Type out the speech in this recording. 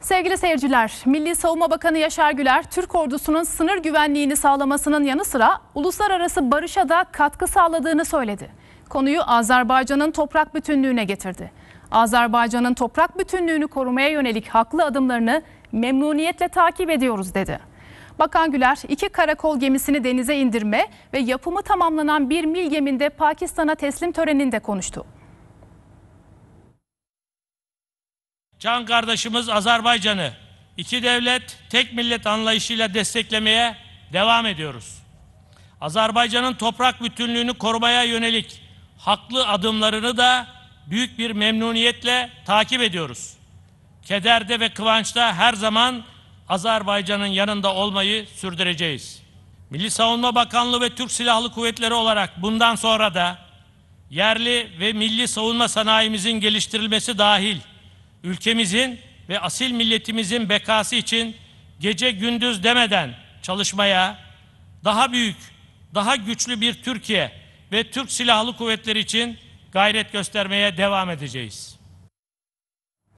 Sevgili seyirciler, Milli Savunma Bakanı Yaşar Güler, Türk ordusunun sınır güvenliğini sağlamasının yanı sıra uluslararası barışa da katkı sağladığını söyledi. Konuyu Azerbaycan'ın toprak bütünlüğüne getirdi. Azerbaycan'ın toprak bütünlüğünü korumaya yönelik haklı adımlarını memnuniyetle takip ediyoruz dedi. Bakan Güler, iki karakol gemisini denize indirme ve yapımı tamamlanan bir mil geminde Pakistan'a teslim töreninde konuştu. Can kardeşimiz Azerbaycan'ı iki devlet, tek millet anlayışıyla desteklemeye devam ediyoruz. Azerbaycan'ın toprak bütünlüğünü korumaya yönelik haklı adımlarını da büyük bir memnuniyetle takip ediyoruz. Kederde ve kıvançta her zaman Azerbaycan'ın yanında olmayı sürdüreceğiz. Milli Savunma Bakanlığı ve Türk Silahlı Kuvvetleri olarak bundan sonra da yerli ve milli savunma sanayimizin geliştirilmesi dahil ülkemizin ve asil milletimizin bekası için gece gündüz demeden çalışmaya, daha büyük, daha güçlü bir Türkiye ve Türk Silahlı Kuvvetleri için gayret göstermeye devam edeceğiz.